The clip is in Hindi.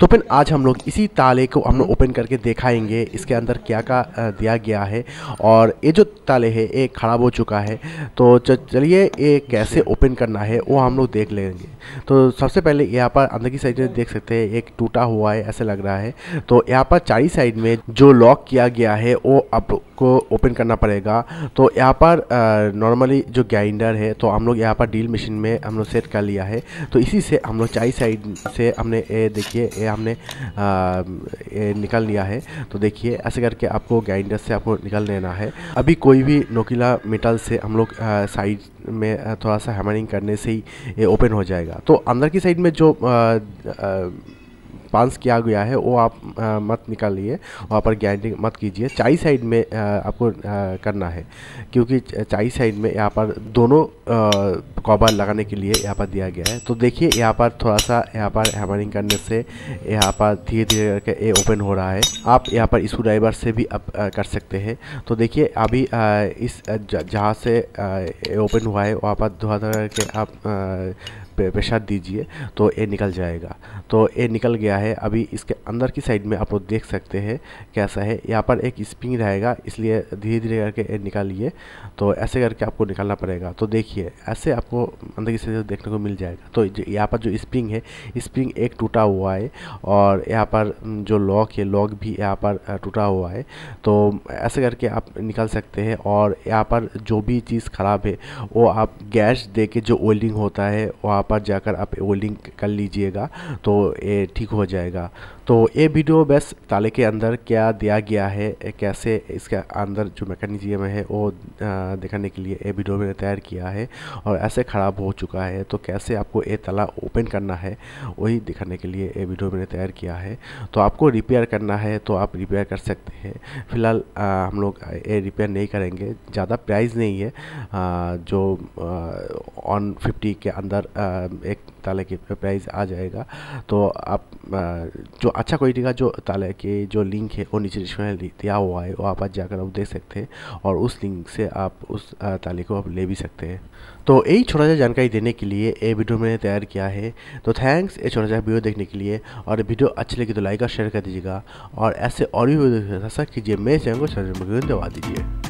तो फिर आज हम लोग इसी ताले को हम लोग ओपन करके दिखाएंगे इसके अंदर क्या का दिया गया है और ये जो ताले है ये ख़राब हो चुका है तो चलिए ये कैसे ओपन करना है वो हम लोग देख लेंगे तो सबसे पहले यहाँ पर अंदर की साइड में देख सकते हैं एक टूटा हुआ है ऐसे लग रहा है तो यहाँ पर चारी साइड में जो लॉक किया गया है वो आपको ओपन करना पड़ेगा तो यहाँ पर नॉर्मली जो ग्राइंडर है तो हम लोग यहाँ पर डील मशीन में हम लोग सेट कर लिया है तो इसी से हम लोग चारी साइड से हमने ये देखिए हमने निकाल लिया है तो देखिए ऐसे करके आपको ग्राइंडर से आपको निकाल लेना है अभी कोई भी नोकीला मेटल से हम लोग साइड में थोड़ा सा हैमरिंग करने से ही ओपन हो जाएगा तो अंदर की साइड में जो आ, आ, पांच किया गया है वो आप आ, मत निकालिए वहाँ पर ग्राइंडिंग मत कीजिए चाई साइड में आ, आपको आ, करना है क्योंकि चाई साइड में यहाँ पर दोनों कॉबर लगाने के लिए यहाँ पर दिया गया है तो देखिए यहाँ पर थोड़ा सा यहाँ पर हैमरिंग करने से यहाँ पर धीरे धीरे करके ये ओपन हो रहा है आप यहाँ पर इसू ड्राइवर से भी आप कर सकते हैं तो देखिए अभी इस जहाँ से ओपन हुआ है वहाँ पर धुआं करके आप पे पेशाब दीजिए तो ये निकल जाएगा तो ये निकल गया है अभी इसके अंदर की साइड में आप लोग देख सकते हैं कैसा है यहाँ पर एक स्प्रिंग रहेगा इसलिए धीरे धीरे करके ये निकालिए तो ऐसे करके आपको निकालना पड़ेगा तो देखिए ऐसे आपको अंदर की साइड देखने को मिल जाएगा तो यहाँ पर जो स्प्रिंग है स्प्रिंग एक टूटा हुआ है और यहाँ पर जो लॉक है लॉक भी यहाँ पर टूटा हुआ है तो ऐसे करके आप निकाल सकते हैं और यहाँ पर जो भी चीज़ ख़राब है वो आप गैस दे के जो ओल्डिंग होता है वो आप पर जाकर आप वो लिंक कर लीजिएगा तो ये ठीक हो जाएगा तो ये वीडियो बस ताले के अंदर क्या दिया गया है कैसे इसके अंदर जो मैकेनिज्म है वो दिखाने के लिए ये वीडियो मैंने तैयार किया है और ऐसे ख़राब हो चुका है तो कैसे आपको ये ताला ओपन करना है वही दिखाने के लिए ये वीडियो मैंने तैयार किया है तो आपको रिपेयर करना है तो आप रिपेयर कर सकते हैं फ़िलहाल हम लोग ये रिपेयर नहीं करेंगे ज़्यादा प्राइस नहीं है आ, जो ऑन फिफ्टी के अंदर आ, एक ताले के प्राइस आ जाएगा तो आप जो अच्छा क्वालिटी का जो ताले के जो लिंक है वो नीचे डिस्क्रिप्शन दिया हुआ है वो आप आज जाकर आप देख सकते हैं और उस लिंक से आप उस ताले को आप ले भी सकते हैं तो यही छोटा सा जानकारी देने के लिए ये वीडियो मैंने तैयार किया है तो थैंक्स ये छोटा सा वीडियो देखने के लिए और वीडियो अच्छी लगी तो लाइक और शेयर कर दीजिएगा और ऐसे और भी वीडियो कीजिए मेरे चैनल को सब्सक्राइब दबा दीजिए